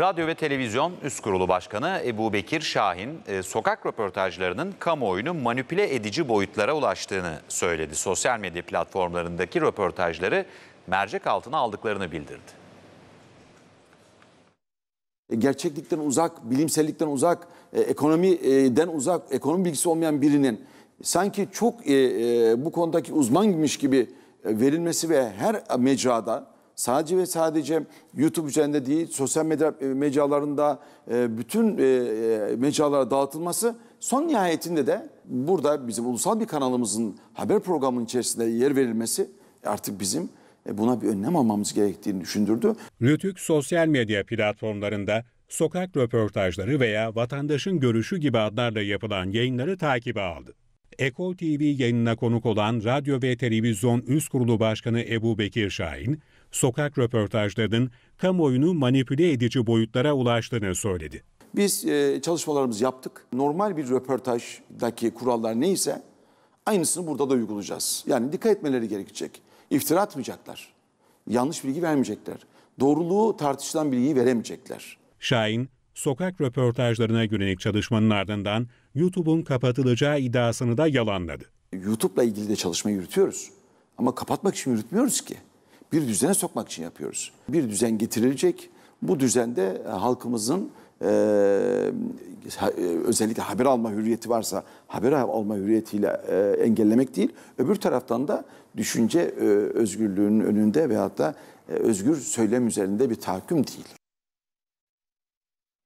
Radyo ve Televizyon Üst Kurulu Başkanı Ebu Bekir Şahin e, sokak röportajlarının kamuoyunu manipüle edici boyutlara ulaştığını söyledi. Sosyal medya platformlarındaki röportajları mercek altına aldıklarını bildirdi. Gerçeklikten uzak, bilimsellikten uzak, e, ekonomiden uzak, ekonomi bilgisi olmayan birinin sanki çok e, bu konudaki uzmanmış gibi verilmesi ve her mecrada sadece ve sadece YouTube üzerinde değil sosyal medya e, mecralarında e, bütün e, mecralara dağıtılması son nihayetinde de burada bizim ulusal bir kanalımızın haber programının içerisinde yer verilmesi artık bizim buna bir önlem almamız gerektiğini düşündürdü. Rütük sosyal medya platformlarında sokak röportajları veya vatandaşın görüşü gibi adlarla yapılan yayınları takibe aldı. Eko TV yayınına konuk olan Radyo ve Televizyon Üst Kurulu Başkanı Ebu Bekir Şahin, sokak röportajlarının kamuoyunu manipüle edici boyutlara ulaştığını söyledi. Biz e, çalışmalarımızı yaptık. Normal bir röportajdaki kurallar neyse aynısını burada da uygulayacağız. Yani dikkat etmeleri gerekecek. İftira atmayacaklar. Yanlış bilgi vermeyecekler. Doğruluğu tartışılan bilgiyi veremeyecekler. Şahin, sokak röportajlarına yönelik çalışmanın ardından YouTube'un kapatılacağı iddiasını da yalanladı. YouTube'la ilgili de çalışma yürütüyoruz. Ama kapatmak için yürütmüyoruz ki bir düzene sokmak için yapıyoruz. Bir düzen getirilecek. Bu düzende e, halkımızın e, e, özellikle haber alma hürriyeti varsa haber alma hürriyetiyle e, engellemek değil. Öbür taraftan da düşünce e, özgürlüğünün önünde veyahut da e, özgür söylem üzerinde bir tahakküm değil.